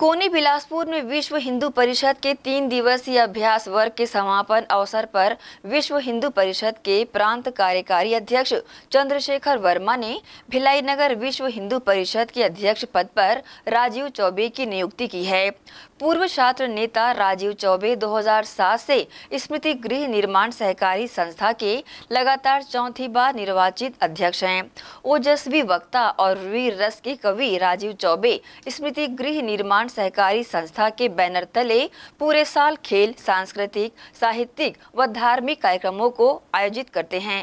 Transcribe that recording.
कोनी बिलासपुर में विश्व हिंदू परिषद के तीन दिवसीय अभ्यास वर्ग के समापन अवसर पर विश्व हिंदू परिषद के प्रांत कार्यकारी अध्यक्ष चंद्रशेखर वर्मा ने भिलाई नगर विश्व हिंदू परिषद के अध्यक्ष पद पर राजीव चौबे की नियुक्ति की है पूर्व छात्र नेता राजीव चौबे 2007 से स्मृति गृह निर्माण सहकारी संस्था के लगातार चौथी बार निर्वाचित अध्यक्ष हैं ओजस्वी वक्ता और वीर रस के कवि राजीव चौबे स्मृति गृह निर्माण निर्माण सहकारी संस्था के बैनर तले पूरे साल खेल सांस्कृतिक साहित्यिक व धार्मिक कार्यक्रमों को आयोजित करते हैं